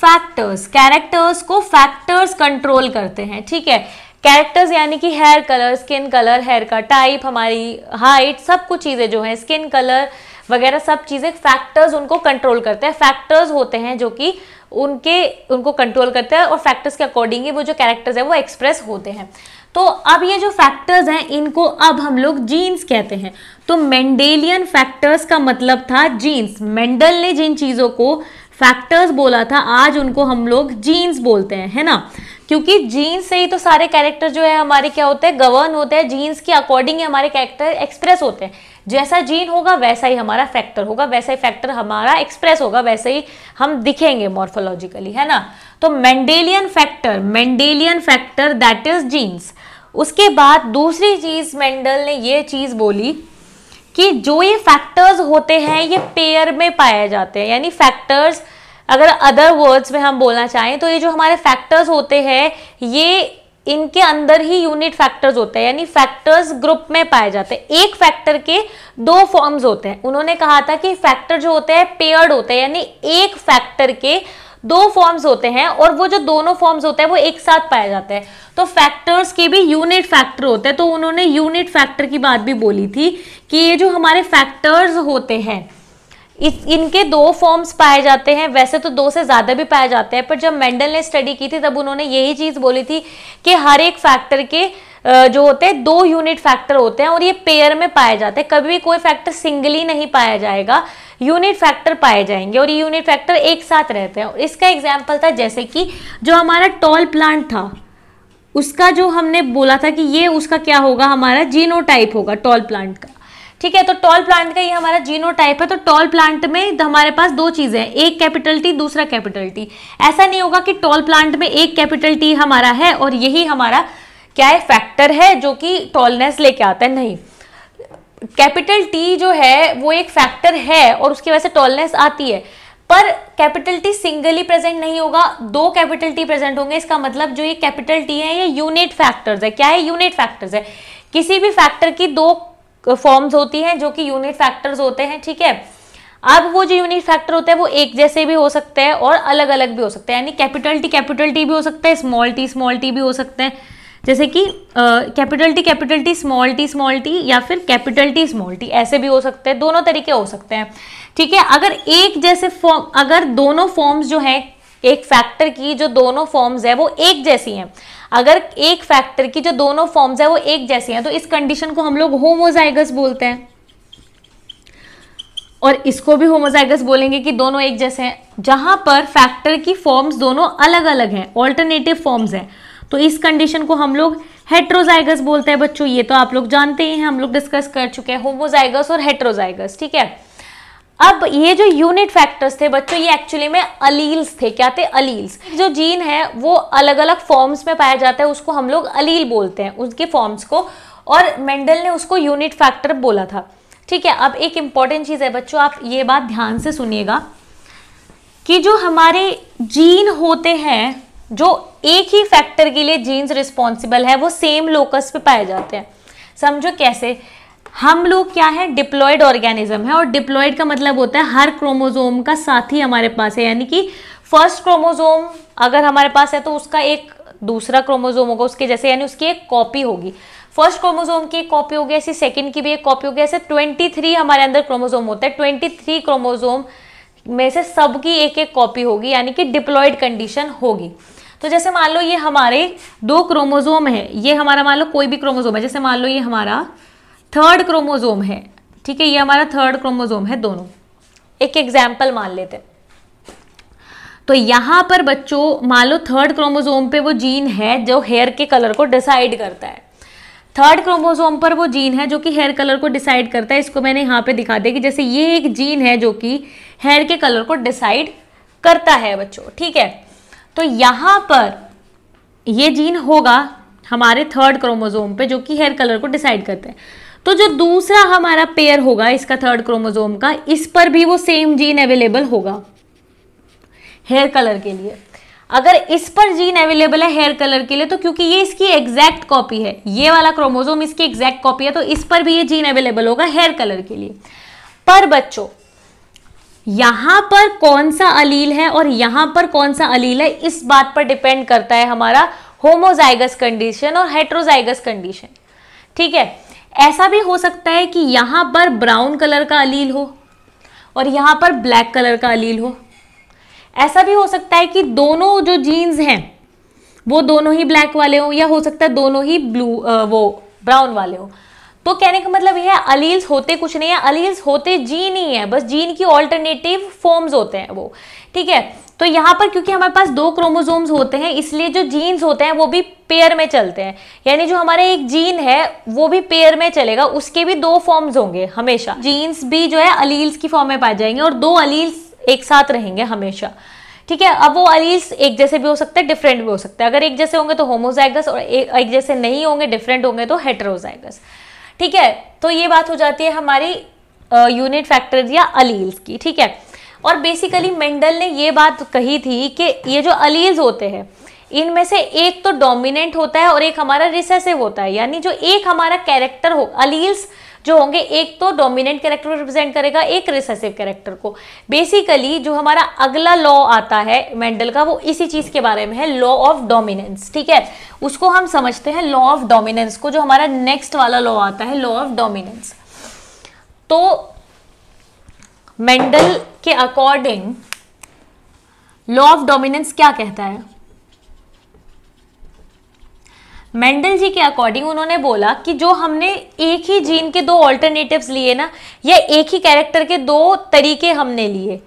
factors characters को फैक्टर्स कंट्रोल करते हैं ठीक है कैरेक्टर्स यानी कि hair colour skin colour hair का टाइप हमारी हाइट सब कुछ चीज़ें जो हैं स्किन कलर वगैरह सब चीज़ें फैक्टर्स उनको कंट्रोल करते हैं फैक्टर्स होते हैं जो कि उनके उनको कंट्रोल करते हैं और फैक्टर्स के अकॉर्डिंग ही वो जो कैरेक्टर्स हैं वो एक्सप्रेस होते हैं तो अब ये जो फैक्टर्स हैं इनको अब हम लोग जीन्स कहते हैं तो मेंडेलियन फैक्टर्स का मतलब था जीन्स मेंडल ने जिन चीज़ों को फैक्टर्स बोला था आज उनको हम लोग जीन्स बोलते हैं है ना क्योंकि जीन्स से ही तो सारे कैरेक्टर जो है हमारे क्या होते हैं गवर्न होते हैं जीन्स के अकॉर्डिंग ही हमारे कैरेक्टर एक्सप्रेस होते हैं जैसा जीन होगा वैसा ही हमारा फैक्टर होगा वैसा ही फैक्टर हमारा एक्सप्रेस होगा वैसे ही हम दिखेंगे मॉर्फोलॉजिकली है ना तो Mendelian factor Mendelian factor that is genes उसके बाद दूसरी चीज़ मेंडल ने ये चीज़ बोली कि जो ये फैक्टर्स होते हैं ये पेयर में पाए जाते हैं यानी फैक्टर्स अगर अदर वर्ड्स में हम बोलना चाहें तो ये जो हमारे फैक्टर्स होते हैं ये इनके अंदर ही यूनिट फैक्टर्स होते हैं यानी फैक्टर्स ग्रुप में पाए जाते हैं एक फैक्टर के दो फॉर्म्स होते हैं उन्होंने कहा था कि फैक्टर जो होते हैं पेयर्ड होते हैं यानी एक फैक्टर के दो फॉर्म्स होते हैं और वो जो दोनों फॉर्म्स होते हैं वो एक साथ पाए जाते हैं तो फैक्टर्स के भी यूनिट फैक्टर होते हैं तो उन्होंने यूनिट फैक्टर की बात भी बोली थी कि ये जो हमारे फैक्टर्स होते हैं इस इनके दो फॉर्म्स पाए जाते हैं वैसे तो दो से ज़्यादा भी पाए जाते हैं पर जब मेंडल ने स्टडी की थी तब उन्होंने यही चीज़ बोली थी कि हर एक फैक्टर के जो होते हैं दो यूनिट फैक्टर होते हैं और ये पेयर में पाए जाते हैं कभी भी कोई फैक्टर सिंगली नहीं पाया जाएगा यूनिट फैक्टर पाए जाएंगे और ये यूनिट फैक्टर एक साथ रहते हैं इसका एग्जाम्पल था जैसे कि जो हमारा टॉल प्लांट था उसका जो हमने बोला था कि ये उसका क्या होगा हमारा जीनो टाइप होगा टॉल प्लांट का ठीक है तो टॉल प्लांट का ये हमारा जीनो टाइप है तो टॉल प्लांट में हमारे पास दो चीज़ें हैं एक कैपिटल टी दूसरा कैपिटल टी ऐसा नहीं होगा कि टॉल प्लांट में एक कैपिटल टी हमारा है और यही हमारा क्या है फैक्टर है जो कि टॉलनेस लेके आता है नहीं कैपिटल टी जो है वो एक फैक्टर है और उसकी वजह से टॉलनेस आती है पर कैपिटल टी सिंगली प्रेजेंट नहीं होगा दो कैपिटल टी प्रेजेंट होंगे इसका मतलब जो ये कैपिटल टी है ये यूनिट फैक्टर्स है क्या है यूनिट फैक्टर्स है किसी भी फैक्टर की दो फॉर्म्स होती हैं जो कि यूनिट फैक्टर्स होते हैं ठीक है अब वो जो यूनिट फैक्टर होते हैं वो एक जैसे भी हो सकते हैं और अलग अलग भी हो सकते हैं यानी कैपिटल टी कैपिटल टी भी हो सकता है स्मॉल टी स्मॉल टी भी हो सकते हैं जैसे कि capital T capital T small T small T या फिर कैपिटल टी स्मॉल टी ऐसे भी हो सकते हैं दोनों तरीके हो सकते हैं ठीक है अगर एक जैसे फॉर्म अगर दोनों फॉर्म्स जो है एक फैक्टर की जो दोनों फॉर्म्स है वो एक जैसी हैं अगर एक फैक्टर की जो दोनों फॉर्म्स है वो एक जैसी हैं तो इस कंडीशन को हम लोग होमोजाइगस बोलते हैं और इसको भी होमोजाइगस बोलेंगे कि दोनों एक जैसे हैं जहां पर फैक्टर की फॉर्म्स दोनों अलग अलग हैं ऑल्टरनेटिव फॉर्म्स हैं तो इस कंडीशन को हम लोग हेट्रोजाइगस बोलते हैं बच्चों ये तो आप लोग जानते ही हैं हम लोग डिस्कस कर चुके हैं होमोजाइगस और हेट्रोजाइगस ठीक है अब ये जो यूनिट फैक्टर्स थे बच्चों ये एक्चुअली में अलील्स थे क्या थे अलील्स जो जीन है वो अलग अलग फॉर्म्स में पाया जाता है उसको हम लोग अलील बोलते हैं उसके फॉर्म्स को और मेंडल ने उसको यूनिट फैक्टर बोला था ठीक है अब एक इम्पॉर्टेंट चीज़ है बच्चों आप ये बात ध्यान से सुनिएगा कि जो हमारे जीन होते हैं जो एक ही फैक्टर के लिए जीन्स रिस्पॉन्सिबल है वो सेम लोकस पे पाए जाते हैं समझो कैसे हम लोग क्या है डिप्लॉयड ऑर्गेनिज्म है और डिप्लॉयड का मतलब होता है हर क्रोमोजोम का साथी हमारे पास है यानी कि फर्स्ट क्रोमोजोम अगर हमारे पास है तो उसका एक दूसरा क्रोमोजोम होगा उसके जैसे यानी उसकी एक कॉपी होगी फर्स्ट क्रोमोजोम की एक कॉपी होगी ऐसी सेकंड की भी एक कॉपी होगी ऐसे 23 हमारे अंदर क्रोमोजोम होता है 23 क्रोमोजोम में से सबकी एक एक कॉपी होगी यानी कि डिप्लॉयड कंडीशन होगी तो जैसे मान लो ये हमारे दो क्रोमोजोम है ये हमारा मान लो कोई भी क्रोमोजोम है जैसे मान लो ये हमारा थर्ड क्रोमोजोम है ठीक है ये हमारा थर्ड क्रोमोजोम है दोनों एक एग्जाम्पल मान लेते हैं तो यहाँ पर बच्चों मान लो थर्ड क्रोमोजोम पे वो जीन है जो हेयर के कलर को डिसाइड करता है थर्ड क्रोमोसोम पर वो जीन है जो कि हेयर कलर को डिसाइड करता है इसको मैंने यहाँ पे दिखा दिया कि जैसे ये एक जीन है जो कि हेयर के कलर को डिसाइड करता है बच्चों ठीक है तो यहाँ पर ये जीन होगा हमारे थर्ड क्रोमोसोम पे जो कि हेयर कलर को डिसाइड करता है तो जो दूसरा हमारा पेयर होगा इसका थर्ड क्रोमोजोम का इस पर भी वो सेम जीन अवेलेबल होगा हेयर कलर के लिए अगर इस पर जीन अवेलेबल है हेयर कलर के लिए तो क्योंकि ये इसकी एग्जैक्ट कॉपी है ये वाला क्रोमोजोम इसकी एग्जैक्ट कॉपी है तो इस पर भी ये जीन अवेलेबल होगा हेयर कलर के लिए पर बच्चों यहां पर कौन सा अलील है और यहां पर कौन सा अलील है इस बात पर डिपेंड करता है हमारा होमोजाइगस कंडीशन और हेट्रोजाइगस कंडीशन ठीक है ऐसा भी हो सकता है कि यहां पर ब्राउन कलर का अलील हो और यहां पर ब्लैक कलर का अलील हो ऐसा भी हो सकता है कि दोनों जो जीन्स हैं वो दोनों ही ब्लैक वाले हों या हो सकता है दोनों ही ब्लू आ, वो ब्राउन वाले हों तो कहने का मतलब यह है अलील्स होते कुछ नहीं है अलील्स होते जीन ही है बस जीन की ऑल्टरनेटिव फॉर्म्स होते हैं वो ठीक है तो यहाँ पर क्योंकि हमारे पास दो क्रोमोजोम्स होते हैं इसलिए जो जीन्स होते हैं वो भी पेयर में चलते हैं यानी जो हमारे एक जीन है वो भी पेयर में चलेगा उसके भी दो फॉर्म्स होंगे हमेशा जीन्स भी जो है अलील्स की फॉर्म में पाए जाएंगे और दो अलील्स एक साथ रहेंगे हमेशा ठीक है अब वो अलील्स एक जैसे भी हो सकते हैं डिफरेंट भी हो सकते हैं अगर एक जैसे होंगे तो होमोजाइगस और एक जैसे नहीं होंगे डिफरेंट होंगे तो हेट्रोजाइगस ठीक है तो ये बात हो जाती है हमारी यूनिट फैक्टर या अलील्स की ठीक है और बेसिकली मेंडल ने ये बात कही थी कि ये जो अलील्स होते हैं इनमें से एक तो डोमिनेंट होता है और एक हमारा रिसेसिव होता है यानी जो एक हमारा कैरेक्टर हो अलील्स जो होंगे एक तो डोमिनेंट कैरेक्टर को रिप्रेजेंट करेगा एक रिसेसिव कैरेक्टर को बेसिकली जो हमारा अगला लॉ आता है मेंडल का वो इसी चीज के बारे में है लॉ ऑफ डोमिनेंस ठीक है उसको हम समझते हैं लॉ ऑफ डोमिनेंस को जो हमारा नेक्स्ट वाला लॉ आता है लॉ ऑफ डोमिनेंस तो मेंडल के अकॉर्डिंग लॉ ऑफ डोमिनेंस क्या कहता है मेंडल जी के अकॉर्डिंग उन्होंने बोला कि जो हमने एक ही जीन के दो ऑल्टरनेटिव्स लिए ना या एक ही कैरेक्टर के दो तरीके हमने लिए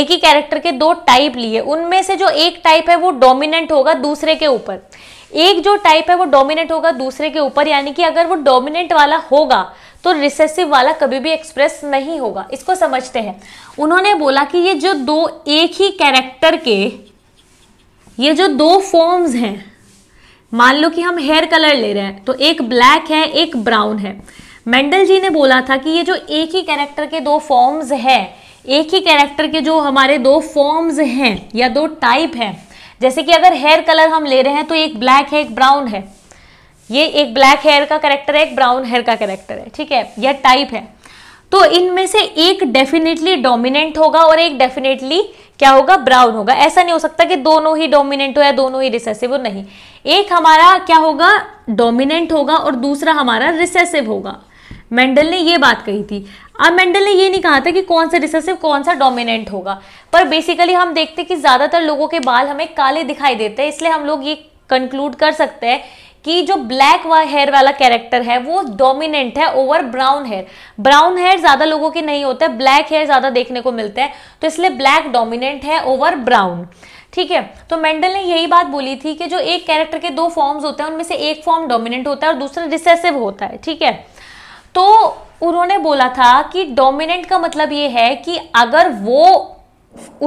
एक ही कैरेक्टर के दो टाइप लिए उनमें से जो एक टाइप है वो डोमिनेंट होगा दूसरे के ऊपर एक जो टाइप है वो डोमिनेंट होगा दूसरे के ऊपर यानी कि अगर वो डोमिनेंट वाला होगा तो रिसेसिव वाला कभी भी एक्सप्रेस नहीं होगा इसको समझते हैं उन्होंने बोला कि ये जो दो एक ही कैरेक्टर के ये जो दो फॉर्म्स हैं मान लो कि हम हेयर कलर ले रहे हैं तो एक ब्लैक है एक ब्राउन है मेंडल जी ने बोला था कि ये जो एक ही कैरेक्टर के दो फॉर्म्स है एक ही कैरेक्टर के जो हमारे दो फॉर्म्स हैं या दो टाइप हैं जैसे कि अगर हेयर कलर हम ले रहे हैं तो एक ब्लैक है एक ब्राउन है ये एक ब्लैक हेयर का करेक्टर है एक ब्राउन हेयर का करेक्टर है ठीक है यह टाइप है तो इनमें से एक डेफिनेटली डोमिनेंट होगा और एक डेफिनेटली क्या होगा ब्राउन होगा ऐसा नहीं हो सकता कि दोनों ही डोमिनेंट हो या दोनों ही रिसेसिव हो नहीं एक हमारा क्या होगा डोमिनेंट होगा और दूसरा हमारा रिसेसिव होगा मेंडल ने ये बात कही थी अब मेंडल ने ये नहीं कहा था कि कौन सा रिसेसिव कौन सा डोमिनेंट होगा पर बेसिकली हम देखते कि ज़्यादातर लोगों के बाल हमें काले दिखाई देते हैं इसलिए हम लोग ये कंक्लूड कर सकते हैं कि जो ब्लैक वा हेयर वाला कैरेक्टर है वो डोमिनेंट है over brown hair brown hair ज़्यादा लोगों के नहीं होते ब्लैक हेयर ज़्यादा देखने को मिलते हैं तो इसलिए ब्लैक डोमिनेंट है ओवर ब्राउन ठीक है तो मेंडल ने यही बात बोली थी कि जो एक कैरेक्टर के दो फॉर्म्स होते हैं उनमें से एक फॉर्म डोमिनेंट होता है और दूसरा रिसेसिव होता है ठीक है तो उन्होंने बोला था कि डोमिनेंट का मतलब ये है कि अगर वो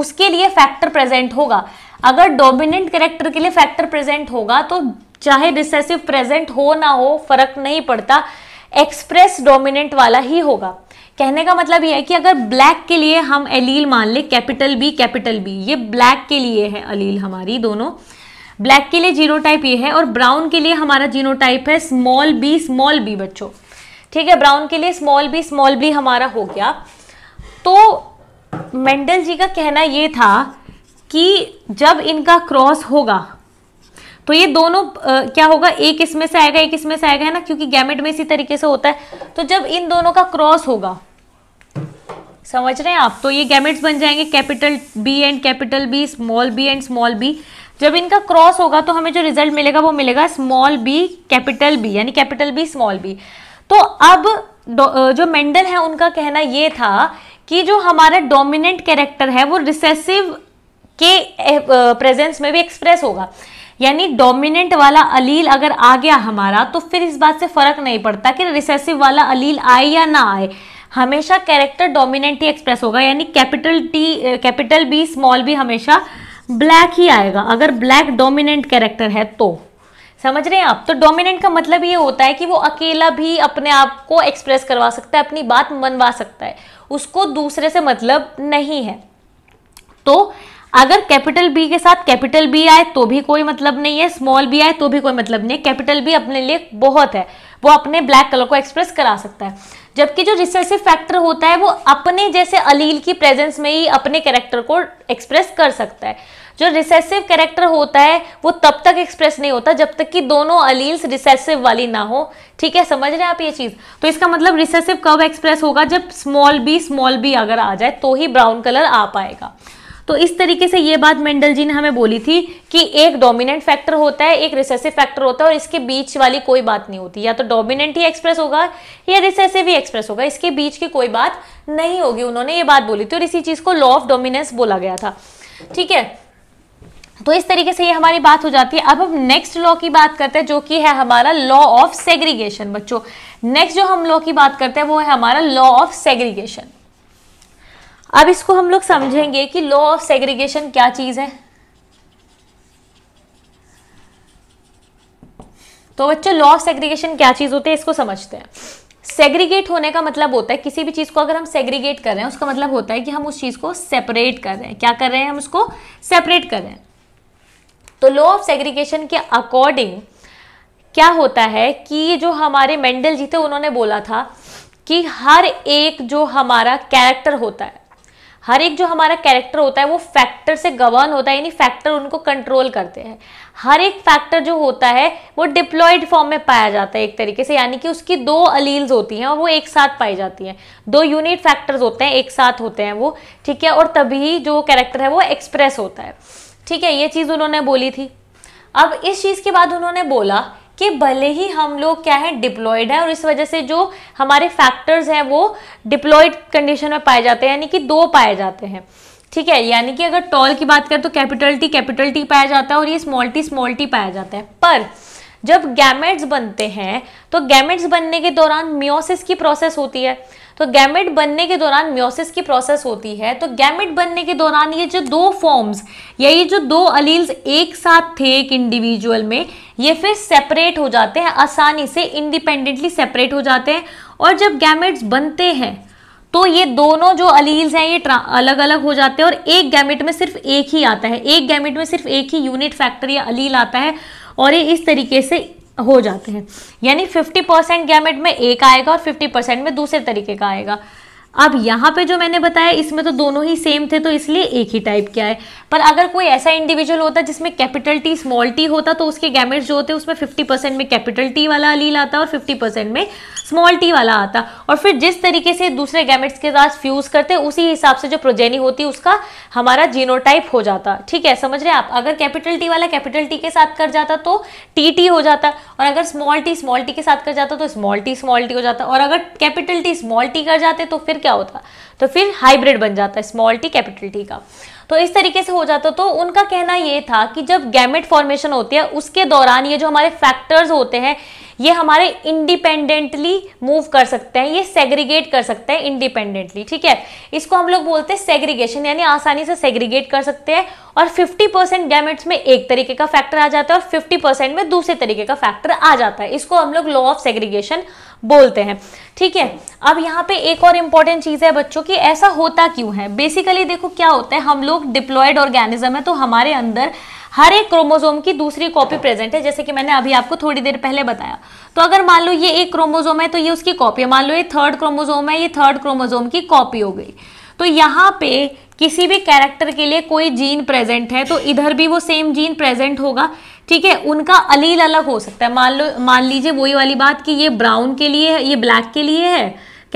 उसके लिए फैक्टर प्रेजेंट होगा अगर डोमिनेंट कैरेक्टर के लिए फैक्टर प्रेजेंट होगा तो चाहे रिसेसिव प्रेजेंट हो ना हो फर्क नहीं पड़ता एक्सप्रेस डोमिनेंट वाला ही होगा कहने का मतलब यह है कि अगर ब्लैक के लिए हम अलील मान ले कैपिटल बी कैपिटल बी ये ब्लैक के लिए है अलील हमारी दोनों ब्लैक के लिए जीनोटाइप ये है और ब्राउन के लिए हमारा जीनोटाइप है स्मॉल बी स्मॉल बी बच्चों ठीक है ब्राउन के लिए स्मॉल बी स्मॉल बी हमारा हो गया तो मेंडल जी का कहना ये था कि जब इनका क्रॉस होगा तो ये दोनों आ, क्या होगा एक इसमें से आएगा एक इसमें से आएगा है ना क्योंकि गैमेट में इसी तरीके से होता है तो जब इन दोनों का क्रॉस होगा समझ रहे हैं आप तो ये गैमेट्स बन जाएंगे capital B and capital B small B and small B जब इनका क्रॉस होगा तो हमें जो रिजल्ट मिलेगा वो मिलेगा स्मॉल बी कैपिटल बी यानी कैपिटल बी स्मॉल बी तो अब जो मेंडल है उनका कहना ये था कि जो हमारा डोमिनेंट कैरेक्टर है वो रिसेसिव के प्रेजेंस में भी एक्सप्रेस होगा यानी डोमिनेंट वाला अलील अगर आ गया हमारा तो फिर इस बात से फर्क नहीं पड़ता कि रिसेसिव वाला अलील आए या ना आए हमेशा कैरेक्टर डोमिनेंट ही एक्सप्रेस होगा यानी capital T capital B small B हमेशा ब्लैक ही आएगा अगर ब्लैक डोमिनेंट कैरेक्टर है तो समझ रहे हैं आप तो डोमिनेंट का मतलब ये होता है कि वो अकेला भी अपने आप को एक्सप्रेस करवा सकता है अपनी बात मनवा सकता है उसको दूसरे से मतलब नहीं है तो अगर कैपिटल बी के साथ कैपिटल बी आए तो भी कोई मतलब नहीं है स्मॉल बी आए तो भी कोई मतलब नहीं है कैपिटल बी अपने लिए बहुत है वो अपने ब्लैक कलर को एक्सप्रेस करा सकता है जबकि जो रिसेसिव फैक्टर होता है वो अपने जैसे अलील की प्रेजेंस में ही अपने कैरेक्टर को एक्सप्रेस कर सकता है जो रिसेसिव कैरेक्टर होता है वो तब तक एक्सप्रेस नहीं होता जब तक कि दोनों अलील्स रिसेसिव वाली ना हो ठीक है समझ रहे हैं आप ये चीज़ तो इसका मतलब रिसेसिव कब एक्सप्रेस होगा जब स्मॉल बी स्मॉल बी अगर आ जाए तो ही ब्राउन कलर आ पाएगा तो इस तरीके से ये बात मेंडल जी ने हमें बोली थी कि एक डोमिनेंट फैक्टर होता है एक रिसेसिव फैक्टर होता है और इसके बीच वाली कोई बात नहीं होती या तो डोमिनेंट ही एक्सप्रेस होगा या रिसेसिव ही एक्सप्रेस होगा इसके बीच की कोई बात नहीं होगी उन्होंने ये बात बोली थी और इसी चीज़ को लॉ ऑफ डोमिनेंस बोला गया था ठीक है तो इस तरीके से ये हमारी बात हो जाती है अब हम नेक्स्ट लॉ की बात करते हैं जो कि है हमारा लॉ ऑफ सेग्रीगेशन बच्चों नेक्स्ट जो हम लॉ की बात करते हैं वो है हमारा लॉ ऑफ सेग्रीगेशन अब इसको हम लोग समझेंगे कि लॉ ऑफ सेग्रीगेशन क्या चीज़ है तो बच्चों लॉ ऑफ सेग्रीगेशन क्या चीज़ होती है इसको समझते हैं सेग्रीगेट होने का मतलब होता है किसी भी चीज़ को अगर हम सेग्रीगेट कर रहे हैं उसका मतलब होता है कि हम उस चीज़ को सेपरेट कर रहे हैं क्या कर रहे हैं हम उसको सेपरेट कर रहे हैं तो लॉ ऑफ सेग्रीगेशन के अकॉर्डिंग क्या होता है कि जो हमारे मेंडल जी थे उन्होंने बोला था कि हर एक जो हमारा कैरेक्टर होता है हर एक जो हमारा कैरेक्टर होता है वो फैक्टर से गवर्न होता है यानी फैक्टर उनको कंट्रोल करते हैं हर एक फैक्टर जो होता है वो डिप्लॉयड फॉर्म में पाया जाता है एक तरीके से यानी कि उसकी दो अलील्स होती हैं और वो एक साथ पाई जाती हैं दो यूनिट फैक्टर्स होते हैं एक साथ होते हैं वो ठीक है और तभी जो कैरेक्टर है वो एक्सप्रेस होता है ठीक है ये चीज़ उन्होंने बोली थी अब इस चीज़ के बाद उन्होंने बोला कि भले ही हम लोग क्या है डिप्लॉयड है और इस वजह से जो हमारे फैक्टर्स हैं वो डिप्लॉयड कंडीशन में पाए जाते हैं यानी कि दो पाए जाते हैं ठीक है यानी कि अगर टॉल की बात करें तो कैपिटल टी कैपिटल टी पाया जाता है और ये स्मॉल टी स्मॉल टी पाया जाता है पर जब गैमेट्स बनते हैं तो गैमेट्स बनने के दौरान मियोसिस की प्रोसेस होती है तो गैमेट बनने के दौरान म्योसिस की प्रोसेस होती है तो गैमेट बनने के दौरान ये जो दो फॉर्म्स या ये जो दो अलील्स एक साथ थे एक इंडिविजुअल में ये फिर सेपरेट हो जाते हैं आसानी से इंडिपेंडेंटली सेपरेट हो जाते हैं और जब गैमेट्स बनते हैं तो ये दोनों जो अलील्स हैं ये अलग अलग हो जाते हैं और एक गैमेट में सिर्फ एक ही आता है एक गैमेट में सिर्फ एक ही यूनिट फैक्टर या अलील आता है और ये इस तरीके से हो जाते हैं यानी 50 परसेंट गैमेट में एक आएगा और 50 परसेंट में दूसरे तरीके का आएगा अब यहाँ पे जो मैंने बताया इसमें तो दोनों ही सेम थे तो इसलिए एक ही टाइप क्या है पर अगर कोई ऐसा इंडिविजुअल होता जिसमें कैपिटल टी स्मॉल टी होता तो उसके गैमेट्स जो होते उसमें 50 परसेंट में कैपिटल टी वाला अलील आता और 50 परसेंट में स्मॉल टी वाला आता और फिर जिस तरीके से दूसरे गैमेट्स के साथ फ्यूज़ करते उसी हिसाब से जो प्रोजेनी होती उसका हमारा जीनोटाइप हो जाता ठीक है समझ रहे आप अगर कैपिटल टी वाला कैपिटल टी के साथ कर जाता तो टी टी हो जाता और अगर स्मॉल टी स्मॉल टी के साथ कर जाता तो स्मॉल टी स्मॉल टी हो जाता और अगर कैपिटल टी स्मॉल टी कर जाते तो फिर क्या होता तो फिर हाइब्रिड बन जाता है स्मॉल टी कैपिटल टी का तो इस तरीके से हो जाता तो उनका कहना ये था कि जब गैमेट फॉर्मेशन होती है उसके दौरान ये जो हमारे फैक्टर्स होते हैं ये हमारे इंडिपेंडेंटली मूव कर सकते हैं ये सेग्रीगेट कर सकते हैं इंडिपेंडेंटली ठीक है इसको हम लोग बोलते हैं सेग्रीगेशन यानी आसानी से सेग्रीगेट कर सकते हैं और 50 परसेंट गैमेट्स में एक तरीके का फैक्टर आ जाता है और 50 में दूसरे तरीके का फैक्टर आ जाता है इसको हम लोग लॉ ऑफ सेग्रीगेशन बोलते हैं ठीक है अब यहाँ पे एक और इम्पॉर्टेंट चीज़ है बच्चों की ऐसा होता क्यों है बेसिकली देखो क्या होता है हम लोग डिप्लॉयड ऑर्गेनिज्म है तो हमारे अंदर हर एक क्रोमोजोम की दूसरी कॉपी प्रेजेंट है जैसे कि मैंने अभी आपको थोड़ी देर पहले बताया तो अगर मान लो ये एक क्रोमोजोम है तो ये उसकी कॉपी है मान लो ये थर्ड क्रोमोजोम है ये थर्ड क्रोमोजोम की कॉपी हो गई तो यहाँ पे किसी भी कैरेक्टर के लिए कोई जीन प्रेजेंट है तो इधर भी वो सेम जीन प्रेजेंट होगा ठीक है उनका अलील अलग हो सकता है मान लो मान लीजिए वही वाली बात कि ये ब्राउन के लिए है ये ब्लैक के लिए है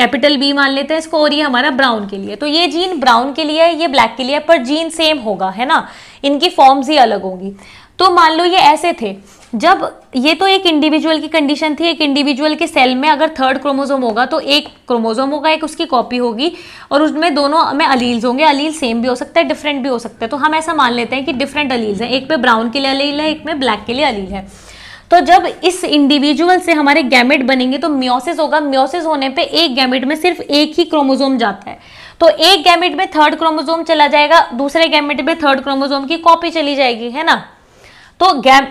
कैपिटल बी मान लेते हैं इसको और ये हमारा ब्राउन के लिए तो ये जीन ब्राउन के लिए है ये ब्लैक के लिए है पर जीन सेम होगा है ना इनकी फॉर्म्स ही अलग होंगी तो मान लो ये ऐसे थे जब ये तो एक इंडिविजुअल की कंडीशन थी एक इंडिविजुअल के सेल में अगर थर्ड क्रोमोजोम होगा तो एक क्रोमोजोम होगा एक उसकी कॉपी होगी और उसमें दोनों में अलील्स होंगे अलील सेम भी हो सकता है डिफरेंट भी हो सकता है तो हम ऐसा मान लेते हैं कि डिफरेंट अलील्स हैं एक पे ब्राउन के लिए अलील है एक में ब्लैक के लिए अलील है तो जब इस इंडिविजुअल से हमारे गैमेट बनेंगे तो म्योसिस होगा म्योसिस होने पे एक गैमेट में सिर्फ एक ही क्रोमोजोम जाता है तो एक गैमेट में थर्ड क्रोमोजोम चला जाएगा दूसरे गैमेट में थर्ड क्रोमोजोम की कॉपी चली जाएगी है ना तो गैम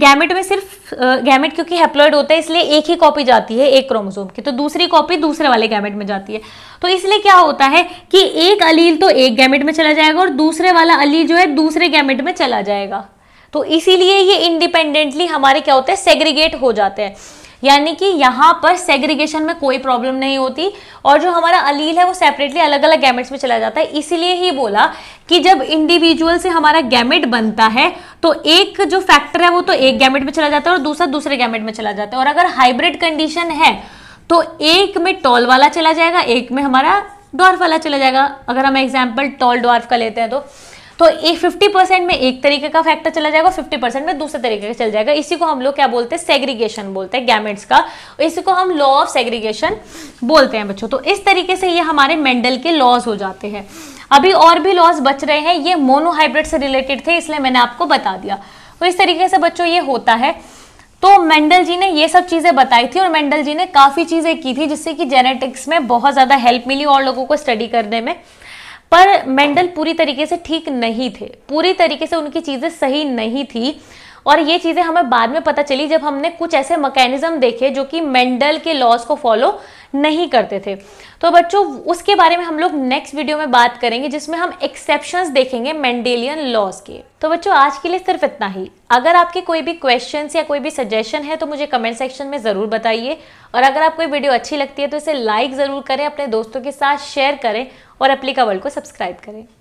गैमेट में सिर्फ गैमेट क्योंकि हेप्लॉइड होता है इसलिए एक ही कॉपी जाती है एक क्रोमोसोम की तो दूसरी कॉपी दूसरे वाले गैमेट में जाती है तो इसलिए क्या होता है कि एक अलील तो एक गैमेट में चला जाएगा और दूसरे वाला अलील जो है दूसरे गैमेट में चला जाएगा तो इसीलिए ये इंडिपेंडेंटली हमारे क्या होते हैं सेग्रीगेट हो जाते हैं यानी कि यहाँ पर सेग्रीगेशन में कोई प्रॉब्लम नहीं होती और जो हमारा अलील है वो सेपरेटली अलग अलग गैमेट्स में चला जाता है इसीलिए ही बोला कि जब इंडिविजुअल से हमारा गैमेट बनता है तो एक जो फैक्टर है वो तो एक गैमेट में चला जाता है और दूसरा दूसरे गैमेट में चला जाता है और अगर हाइब्रिड कंडीशन है तो एक में टॉल वाला चला जाएगा एक में हमारा डॉर्फ वाला चला जाएगा अगर हम एग्जाम्पल टॉल डॉर्फ का लेते हैं तो तो एक फिफ्टी परसेंट में एक तरीके का फैक्टर चला जाएगा फिफ्टी परसेंट में दूसरे तरीके का चल जाएगा इसी को हम लोग क्या बोलते हैं सेग्रीगेशन बोलते हैं गैमेट्स का इसी को हम लॉ ऑफ सेग्रीगेशन बोलते हैं बच्चों तो इस तरीके से ये हमारे मेंडल के लॉज हो जाते हैं अभी और भी लॉज बच रहे हैं ये मोनोहाइब्रिड से रिलेटेड थे इसलिए मैंने आपको बता दिया तो इस तरीके से बच्चों ये होता है तो मेंडल जी ने ये सब चीज़ें बताई थी और मेंडल जी ने काफ़ी चीज़ें की थी जिससे कि जेनेटिक्स में बहुत ज़्यादा हेल्प मिली और लोगों को स्टडी करने में पर मेंडल पूरी तरीके से ठीक नहीं थे पूरी तरीके से उनकी चीज़ें सही नहीं थी और ये चीज़ें हमें बाद में पता चली जब हमने कुछ ऐसे मैकेनिज़्म देखे जो कि मेंडल के लॉज को फॉलो नहीं करते थे तो बच्चों उसके बारे में हम लोग नेक्स्ट वीडियो में बात करेंगे जिसमें हम एक्सेप्शन देखेंगे मेंडेलियन लॉज के तो बच्चों आज के लिए सिर्फ इतना ही अगर आपके कोई भी क्वेश्चन या कोई भी सजेशन है तो मुझे कमेंट सेक्शन में ज़रूर बताइए और अगर आपको ये वीडियो अच्छी लगती है तो इसे लाइक ज़रूर करें अपने दोस्तों के साथ शेयर करें और अपलिका वर्ल्ड को सब्सक्राइब करें